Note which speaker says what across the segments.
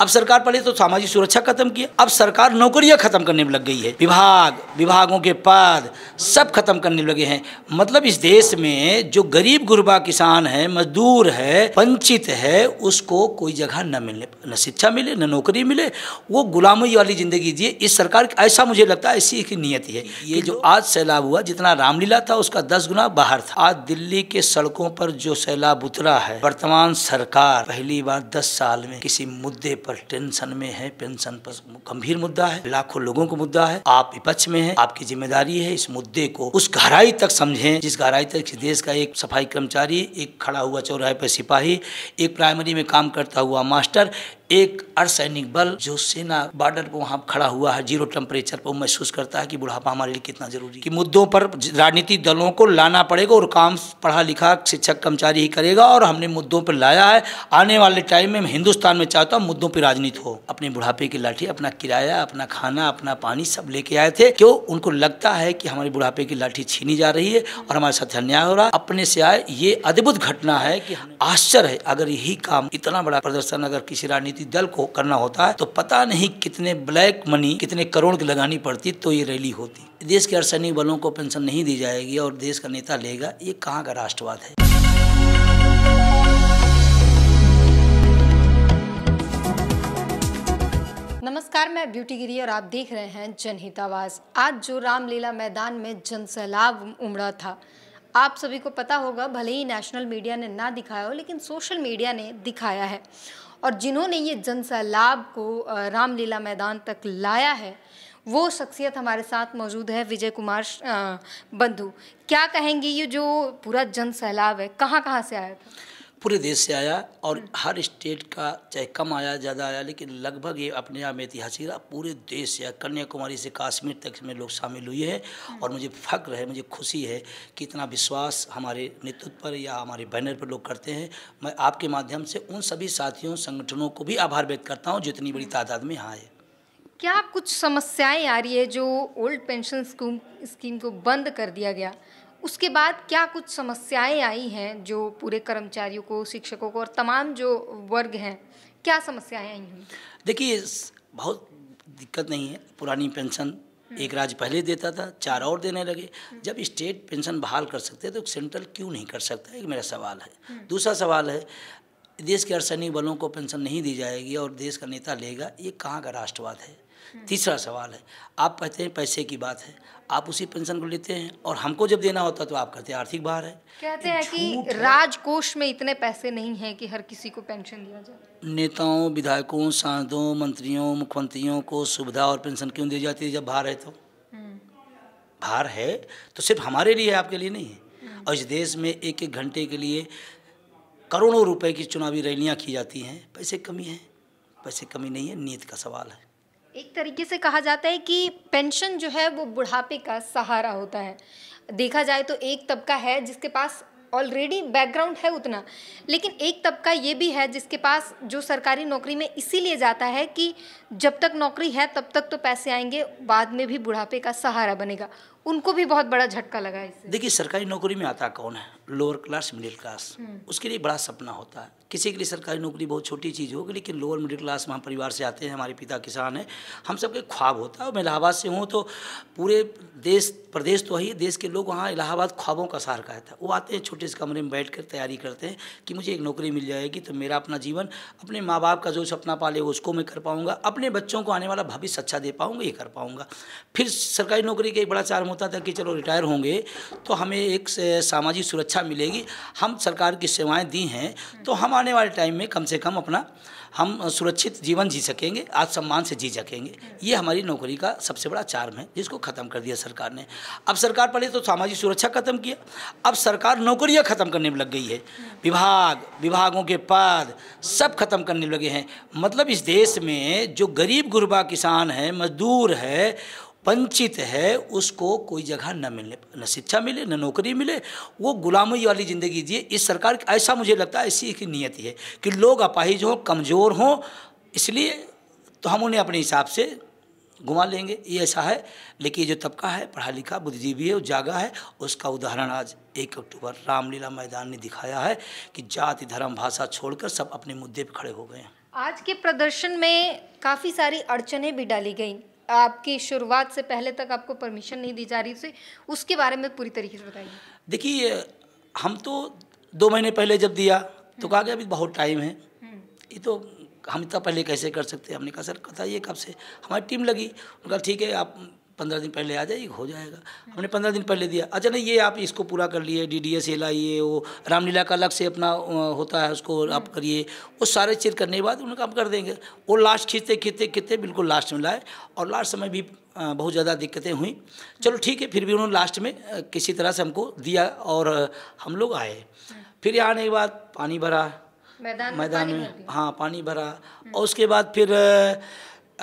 Speaker 1: अब सरकार पहले तो सामाजिक सुरक्षा खत्म की अब सरकार नौकरियां खत्म करने में लग गई है विभाग विभागों के पद सब खत्म करने लगे हैं मतलब इस देश में जो गरीब गुरबा किसान है मजदूर है वंचित है उसको कोई जगह न मिले न शिक्षा मिले न नौकरी मिले वो गुलामी वाली जिंदगी जिए इस सरकार ऐसा मुझे लगता है ऐसी की नीयति है ये जो तो- आज सैलाब हुआ जितना रामलीला था उसका दस गुना बाहर था आज दिल्ली के सड़कों पर जो सैलाब उतरा है वर्तमान सरकार पहली बार दस साल में किसी मुद्दे पर पर टेंशन में है पेंशन पर गंभीर मुद्दा है लाखों लोगों का मुद्दा है आप विपक्ष में है आपकी जिम्मेदारी है इस मुद्दे को उस गहराई तक समझें जिस गहराई तक देश का एक सफाई कर्मचारी एक खड़ा हुआ चौराहे पर सिपाही एक प्राइमरी में काम करता हुआ मास्टर एक अर्धसैनिक बल जो सेना बॉर्डर पर वहाँ खड़ा हुआ है जीरो टेम्परेचर पर महसूस करता है कि बुढ़ापा हमारे लिए कितना जरूरी है कि मुद्दों पर राजनीतिक दलों को लाना पड़ेगा और काम पढ़ा लिखा शिक्षक कर्मचारी ही करेगा और हमने मुद्दों पर लाया है आने वाले टाइम में हिंदुस्तान में चाहता हूँ मुद्दों पर राजनीति हो अपने बुढ़ापे की लाठी अपना किराया अपना खाना अपना पानी सब लेके आए थे क्यों उनको लगता है कि हमारे बुढ़ापे की लाठी छीनी जा रही है और हमारे साथ अन्याय हो रहा है अपने से आए ये अद्भुत घटना है कि आश्चर्य है अगर यही काम इतना बड़ा प्रदर्शन अगर किसी राजनीति राजनीति दल को करना होता है तो पता नहीं कितने ब्लैक मनी कितने करोड़ की लगानी पड़ती तो ये रैली होती देश के अर्धसैनिक बलों को पेंशन नहीं दी जाएगी और देश का नेता लेगा ये कहाँ का राष्ट्रवाद है
Speaker 2: नमस्कार मैं ब्यूटी गिरी और आप देख रहे हैं जनहित आवाज आज जो रामलीला मैदान में जनसैलाब उमड़ा था आप सभी को पता होगा भले ही नेशनल मीडिया ने ना दिखाया हो लेकिन सोशल मीडिया ने दिखाया है और जिन्होंने ये जन सैलाब को रामलीला मैदान तक लाया है वो शख्सियत हमारे साथ मौजूद है विजय कुमार बंधु क्या कहेंगे ये जो पूरा जन सैलाब है कहाँ कहाँ से आया था
Speaker 1: पूरे देश से आया और हम्म। हर स्टेट का चाहे कम आया ज़्यादा आया लेकिन लगभग ये अपने आप में ऐतिहासिक रहा पूरे देश से आया कन्याकुमारी से काश्मीर तक में लोग शामिल हुए हैं हम्म। और मुझे फक्र है मुझे खुशी है कि इतना विश्वास हमारे नेतृत्व पर या हमारे बैनर पर लोग करते हैं मैं आपके माध्यम से उन सभी साथियों संगठनों को भी आभार व्यक्त करता हूँ जितनी बड़ी हम्म। तादाद में यहाँ है
Speaker 2: क्या कुछ समस्याएं आ रही है जो ओल्ड पेंशन स्कीम को बंद कर दिया गया उसके बाद क्या कुछ समस्याएं आई हैं जो पूरे कर्मचारियों को शिक्षकों को और तमाम जो वर्ग हैं क्या समस्याएं आई हैं
Speaker 1: देखिए बहुत दिक्कत नहीं है पुरानी पेंशन हम्म। एक राज्य पहले देता था चार और देने लगे हम्म। जब स्टेट पेंशन बहाल कर सकते तो सेंट्रल क्यों नहीं कर सकता एक मेरा सवाल है हम्म। दूसरा सवाल है देश के अर्सैनिक बलों को पेंशन नहीं दी जाएगी और देश का नेता लेगा ये कहाँ का राष्ट्रवाद है हम्म। तीसरा सवाल है आप कहते हैं पैसे की बात है आप उसी पेंशन को लेते हैं और हमको जब देना होता तो आप कहते हैं आर्थिक भार है
Speaker 2: कहते हैं कि राजकोष में इतने पैसे नहीं हैं कि हर किसी को पेंशन दिया
Speaker 1: जाए नेताओं विधायकों सांसदों मंत्रियों मुख्यमंत्रियों को सुविधा और पेंशन क्यों दी जाती है जब भार है तो हम्म। भार है तो सिर्फ हमारे लिए है आपके लिए नहीं है हम्म। और इस देश में एक एक घंटे के लिए करोड़ों रुपए की चुनावी रैलियां की जाती हैं पैसे कमी है पैसे कमी नहीं है नीत का सवाल है
Speaker 2: एक तरीके से कहा जाता है कि पेंशन जो है वो बुढ़ापे का सहारा होता है देखा जाए तो एक तबका है जिसके पास ऑलरेडी बैकग्राउंड है उतना लेकिन एक तबका ये भी है जिसके पास जो सरकारी नौकरी में इसीलिए जाता है कि जब तक नौकरी है तब तक तो पैसे आएंगे बाद में भी बुढ़ापे का सहारा बनेगा उनको भी बहुत बड़ा झटका लगा इससे
Speaker 1: देखिए सरकारी नौकरी में आता कौन है लोअर क्लास मिडिल क्लास उसके लिए बड़ा सपना होता है किसी के लिए सरकारी नौकरी बहुत छोटी चीज़ होगी लेकिन लोअर मिडिल क्लास वहाँ परिवार से आते हैं हमारे पिता किसान हैं हम सब के ख्वाब होता है मैं इलाहाबाद से हूँ तो पूरे देश प्रदेश तो वही देश के लोग वहाँ इलाहाबाद ख्वाबों का सहार कहता है तो वो आते हैं छोटे से कमरे में बैठ कर तैयारी करते हैं कि मुझे एक नौकरी मिल जाएगी तो मेरा अपना जीवन अपने माँ बाप का जो सपना पाले उसको मैं कर पाऊँगा अपने बच्चों को आने वाला भविष्य अच्छा दे पाऊँगा ये कर पाऊँगा फिर सरकारी नौकरी का एक बड़ा चार होता था कि चलो रिटायर होंगे तो हमें एक सामाजिक सुरक्षा मिलेगी हम सरकार की सेवाएं दी हैं तो हम आने वाले टाइम में कम से कम अपना हम सुरक्षित जीवन जी सकेंगे आज सम्मान से जी सकेंगे ये हमारी नौकरी का सबसे बड़ा चार्म है जिसको ख़त्म कर दिया सरकार ने अब सरकार पहले तो सामाजिक सुरक्षा ख़त्म किया अब सरकार नौकरियां ख़त्म करने में लग गई है विभाग विभागों के पद सब ख़त्म करने लगे हैं मतलब इस देश में जो गरीब गुरबा किसान है मजदूर है वंचित है उसको कोई जगह न मिलने न शिक्षा मिले न नौकरी मिले वो गुलामी वाली ज़िंदगी जिए इस सरकार की ऐसा मुझे लगता है ऐसी की नीयत है कि लोग अपाहिज हों कमज़ोर हों इसलिए तो हम उन्हें अपने हिसाब से घुमा लेंगे ये ऐसा है लेकिन ये जो तबका है पढ़ा लिखा बुद्धिजीवी है जागा है उसका उदाहरण आज एक अक्टूबर रामलीला मैदान ने दिखाया है कि जाति धर्म भाषा छोड़कर सब अपने मुद्दे पर खड़े हो गए हैं
Speaker 2: आज के प्रदर्शन में काफ़ी सारी अड़चने भी डाली गई आपकी शुरुआत से पहले तक आपको परमिशन नहीं दी जा रही थी उसके बारे में पूरी तरीके से बताइए
Speaker 1: देखिए हम तो दो महीने पहले जब दिया तो कहा गया अभी बहुत टाइम है हम्म। ये तो हम इतना पहले कैसे कर सकते हैं हमने कहा सर बताइए कब से हमारी टीम लगी उनका ठीक है आप पंद्रह दिन पहले आ जाइए हो जाएगा हमने पंद्रह दिन पहले दिया अच्छा नहीं ये आप इसको पूरा कर लिए डी डी एस लाइए वो रामलीला का अलग से अपना होता है उसको आप हम्म। करिए वो सारे चीज़ करने के बाद उनका हम कर देंगे वो लास्ट खींचते खींचते खींचते बिल्कुल लास्ट में लाए और लास्ट समय भी बहुत ज़्यादा दिक्कतें हुई चलो ठीक है फिर भी उन्होंने लास्ट में किसी तरह से हमको दिया और हम लोग आए हम्म। फिर यहाँ आने के बाद पानी भरा
Speaker 2: मैदान में
Speaker 1: हाँ पानी भरा हम्म। और उसके बाद फिर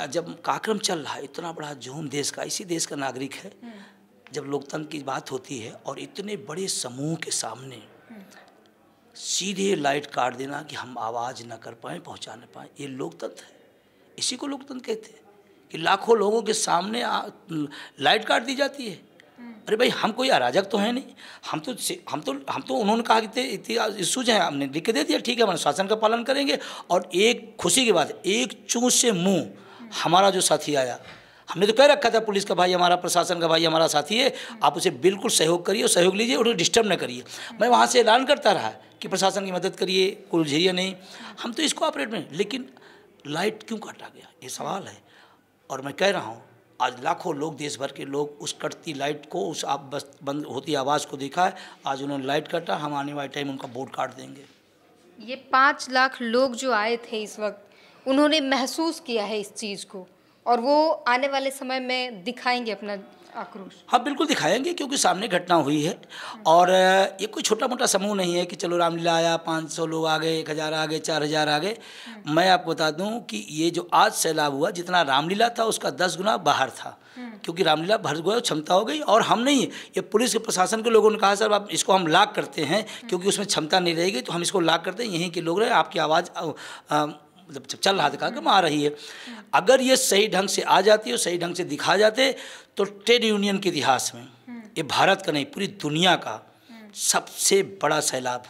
Speaker 1: जब कार्यक्रम चल रहा है इतना बड़ा झूम देश का इसी देश का नागरिक है जब लोकतंत्र की बात होती है और इतने बड़े समूह के सामने सीधे लाइट काट देना कि हम आवाज़ ना कर पाएँ पहुँचा ना पाएँ ये लोकतंत्र है इसी को लोकतंत्र कहते हैं कि लाखों लोगों के सामने लाइट काट दी जाती है अरे भाई हम कोई अराजक तो है नहीं हम तो हम तो हम तो उन्होंने कहा कि इश्यूज हैं हमने लिख के दे दिया ठीक है हम अनुशासन का पालन करेंगे और एक खुशी की बात एक चूँ से मुँह हमारा जो साथी आया हमने तो कह रखा था पुलिस का भाई हमारा प्रशासन का भाई हमारा साथी है आप उसे बिल्कुल सहयोग करिए और सहयोग लीजिए उसे डिस्टर्ब न करिए मैं वहाँ से ऐलान करता रहा कि प्रशासन की मदद करिए कोई उलझेरिया नहीं हम तो इसको ऑपरेट में लेकिन लाइट क्यों काटा गया ये सवाल है और मैं कह रहा हूँ आज लाखों लोग देश भर के लोग उस कटती लाइट को उस आप बस बंद होती आवाज़ को देखा है आज उन्होंने लाइट काटा हम आने वाले टाइम उनका बोर्ड काट देंगे
Speaker 2: ये पाँच लाख लोग जो आए थे इस वक्त उन्होंने महसूस किया है इस चीज़ को और वो आने वाले समय में दिखाएंगे अपना आक्रोश
Speaker 1: हाँ बिल्कुल दिखाएंगे क्योंकि सामने घटना हुई है और ये कोई छोटा मोटा समूह नहीं है कि चलो रामलीला आया पाँच सौ लोग आ गए एक हज़ार आ गए चार हज़ार आ गए मैं आपको बता दूं कि ये जो आज सैलाब हुआ जितना रामलीला था उसका दस गुना बाहर था क्योंकि रामलीला भर गया क्षमता हो गई और हम नहीं ये पुलिस के प्रशासन के लोगों ने कहा सर आप इसको हम लाक करते हैं क्योंकि उसमें क्षमता नहीं रहेगी तो हम इसको लाक करते हैं यहीं के लोग रहे आपकी आवाज़ मतलब चल रहा था कार्यक्रम आ रही है अगर ये सही ढंग से आ जाती और सही ढंग से दिखा जाते तो ट्रेड यूनियन के इतिहास में ये भारत का नहीं पूरी दुनिया का सबसे बड़ा सैलाब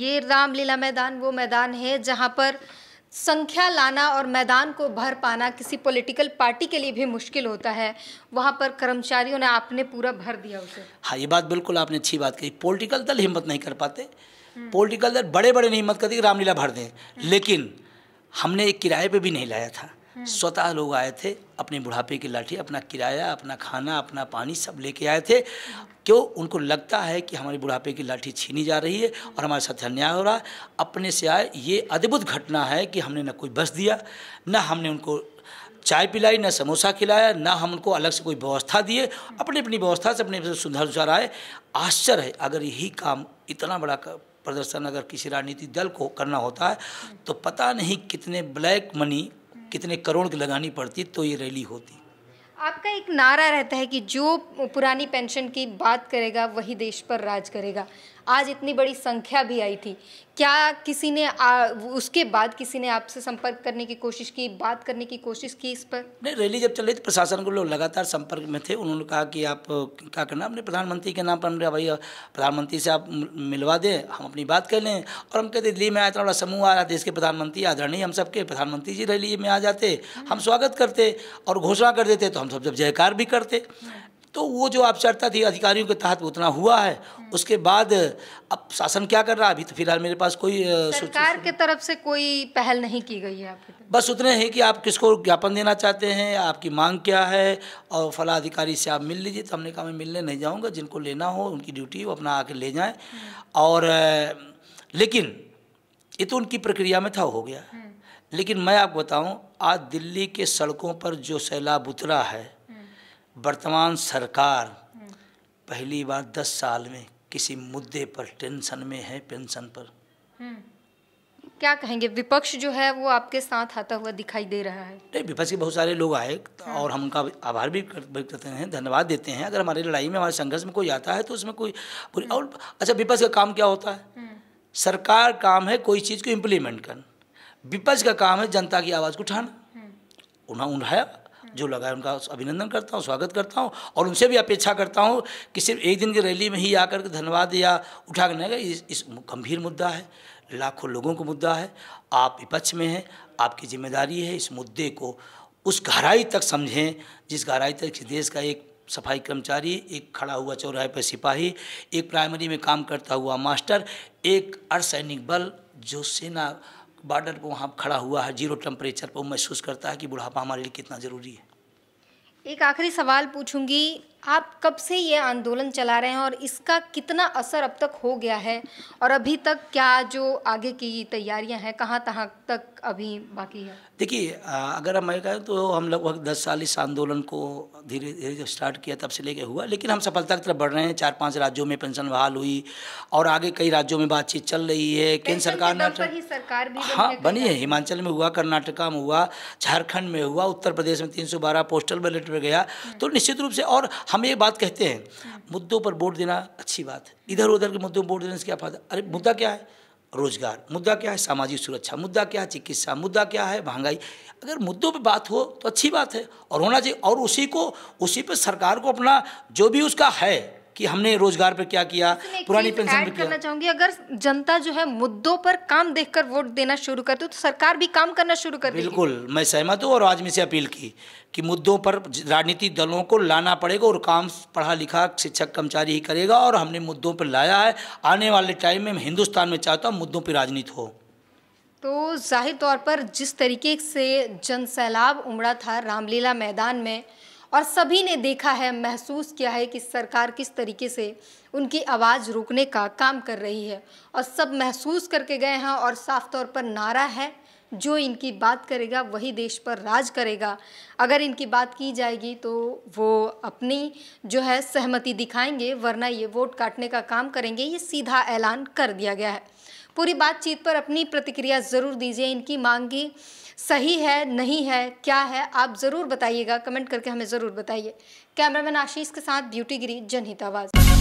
Speaker 2: ये रामलीला मैदान वो मैदान है जहाँ पर संख्या लाना और मैदान को भर पाना किसी पॉलिटिकल पार्टी के लिए भी मुश्किल होता है वहाँ पर कर्मचारियों ने आपने पूरा भर दिया उसे
Speaker 1: हाँ ये बात बिल्कुल आपने अच्छी बात कही पॉलिटिकल दल हिम्मत नहीं कर पाते पॉलिटिकल हम्म। दल बड़े बड़े नहीं मत करते कि रामलीला भर दें हम्म। लेकिन हमने एक किराए पे भी नहीं लाया था हम्म। स्वतः लोग आए थे अपने बुढ़ापे की लाठी अपना किराया अपना खाना अपना पानी सब लेके आए थे क्यों उनको लगता है कि हमारी बुढ़ापे की लाठी छीनी जा रही है और हमारे साथ अन्याय हो रहा है अपने से आए ये अद्भुत घटना है कि हमने न कोई बस दिया न हमने उनको चाय पिलाई न समोसा खिलाया ना हम उनको अलग से कोई व्यवस्था दिए अपनी अपनी व्यवस्था से अपने सुधार सुधार आए आश्चर्य है अगर यही काम इतना बड़ा प्रदर्शन अगर किसी राजनीतिक दल को करना होता है तो पता नहीं कितने ब्लैक मनी कितने करोड़ की लगानी पड़ती तो ये रैली होती
Speaker 2: आपका एक नारा रहता है कि जो पुरानी पेंशन की बात करेगा वही देश पर राज करेगा आज इतनी बड़ी संख्या भी आई थी क्या किसी ने आ, उसके बाद किसी ने आपसे संपर्क करने की कोशिश की बात करने की कोशिश की इस पर
Speaker 1: नहीं रैली जब चल रही थी प्रशासन को लोग लगातार संपर्क में थे उन्होंने कहा कि आप क्या करना अपने प्रधानमंत्री के नाम पर हमने भाई प्रधानमंत्री से आप मिलवा दें हम अपनी बात कर लें और हम कहते दिल्ली में आया था बड़ा समूह आ रहा देश के प्रधानमंत्री आदरणीय हम सबके प्रधानमंत्री जी रैली में आ जाते हम स्वागत करते और घोषणा कर देते तो हम सब जब जयकार भी करते तो वो जो आवश्यकता थी अधिकारियों के तहत उतना हुआ है उसके बाद अब शासन क्या कर रहा है अभी तो फिलहाल मेरे पास कोई सरकार
Speaker 2: के तरफ से कोई पहल नहीं की गई है आपके
Speaker 1: बस उतने हैं कि आप किसको ज्ञापन देना चाहते हैं आपकी मांग क्या है और फला अधिकारी से आप मिल लीजिए तो हमने कहा मैं मिलने नहीं जाऊँगा जिनको लेना हो उनकी ड्यूटी वो अपना आके ले जाएँ हम्म। और लेकिन ये तो उनकी प्रक्रिया में था हो गया हम्म। लेकिन मैं आपको बताऊँ आज दिल्ली के सड़कों पर जो सैलाब उतरा है वर्तमान सरकार पहली बार दस साल में किसी मुद्दे पर टेंशन में है पेंशन पर
Speaker 2: हम्म। क्या कहेंगे विपक्ष जो है वो आपके साथ आता हुआ दिखाई दे रहा है नहीं
Speaker 1: विपक्ष के बहुत सारे लोग आए हाँ। और हम उनका आभार भी करते हैं धन्यवाद देते हैं अगर हमारी लड़ाई में हमारे संघर्ष में कोई आता है तो उसमें कोई हम्म। और अच्छा विपक्ष का काम क्या होता है हम्म। सरकार काम है कोई चीज़ को इम्प्लीमेंट कर विपक्ष का काम है जनता की आवाज़ को उठाना उन्हें उठाया जो लगा है उनका अभिनंदन करता हूँ स्वागत करता हूँ और उनसे भी अपेक्षा करता हूँ कि सिर्फ एक दिन की रैली में ही आकर के धन्यवाद या उठा कर इस, इस गंभीर मुद्दा है लाखों लोगों का मुद्दा है आप विपक्ष में हैं आपकी जिम्मेदारी है इस मुद्दे को उस गहराई तक समझें जिस गहराई तक देश का एक सफाई कर्मचारी एक खड़ा हुआ चौराहे पर सिपाही एक प्राइमरी में काम करता हुआ मास्टर एक अर्धसैनिक बल जो सेना बॉर्डर पर वहाँ खड़ा हुआ है जीरो टेम्परेचर पर महसूस करता है कि बुढ़ापा हमारे लिए कितना ज़रूरी है
Speaker 2: एक आखिरी सवाल पूछूंगी आप कब से ये आंदोलन चला रहे हैं और इसका कितना असर अब तक हो गया है और अभी तक क्या जो आगे की तैयारियां हैं कहाँ तहाँ तक अभी बाकी है
Speaker 1: देखिए अगर हम कहें तो हम लगभग दस साल इस आंदोलन को धीरे धीरे जब स्टार्ट किया तब से लेके हुआ लेकिन हम सफलता की तरफ बढ़ रहे हैं चार पाँच राज्यों में पेंशन बहाल हुई और आगे कई राज्यों में बातचीत चल रही है केंद्र सरकार ने
Speaker 2: सरकार भी हाँ बनी है
Speaker 1: हिमाचल में हुआ कर्नाटका में हुआ झारखंड में हुआ उत्तर प्रदेश में तीन पोस्टल बैलेट में गया तो निश्चित रूप से और हम हम ये बात कहते हैं मुद्दों पर वोट देना अच्छी बात है इधर उधर के मुद्दों पर वोट देने से क्या फायदा अरे मुद्दा क्या है रोजगार मुद्दा क्या है सामाजिक सुरक्षा मुद्दा क्या है चिकित्सा मुद्दा क्या है महंगाई अगर मुद्दों पे बात हो तो अच्छी बात है और होना चाहिए और उसी को उसी पे सरकार को अपना जो भी उसका है कि हमने रोजगार पर क्या किया पुरानी पेंशन पर किया
Speaker 2: चाहूंगी अगर जनता जो है मुद्दों पर काम देखकर वोट देना शुरू कर दो तो सरकार भी काम करना शुरू कर बिल्कुल
Speaker 1: मैं सहमत हूँ और आज में से अपील की कि मुद्दों पर राजनीतिक दलों को लाना पड़ेगा और काम पढ़ा लिखा शिक्षक कर्मचारी ही करेगा और हमने मुद्दों पर लाया है आने वाले टाइम में हिंदुस्तान में चाहता हूँ मुद्दों पर राजनीति हो
Speaker 2: तो जाहिर तौर पर जिस तरीके से जन सैलाब उमड़ा था रामलीला मैदान में और सभी ने देखा है महसूस किया है कि सरकार किस तरीके से उनकी आवाज़ रोकने का काम कर रही है और सब महसूस करके गए हैं और साफ तौर पर नारा है जो इनकी बात करेगा वही देश पर राज करेगा अगर इनकी बात की जाएगी तो वो अपनी जो है सहमति दिखाएंगे वरना ये वोट काटने का काम करेंगे ये सीधा ऐलान कर दिया गया है पूरी बातचीत पर अपनी प्रतिक्रिया ज़रूर दीजिए इनकी मांग की सही है नहीं है क्या है आप ज़रूर बताइएगा कमेंट करके हमें ज़रूर बताइए कैमरामैन आशीष के साथ ब्यूटी गिरी जनहित आवाज़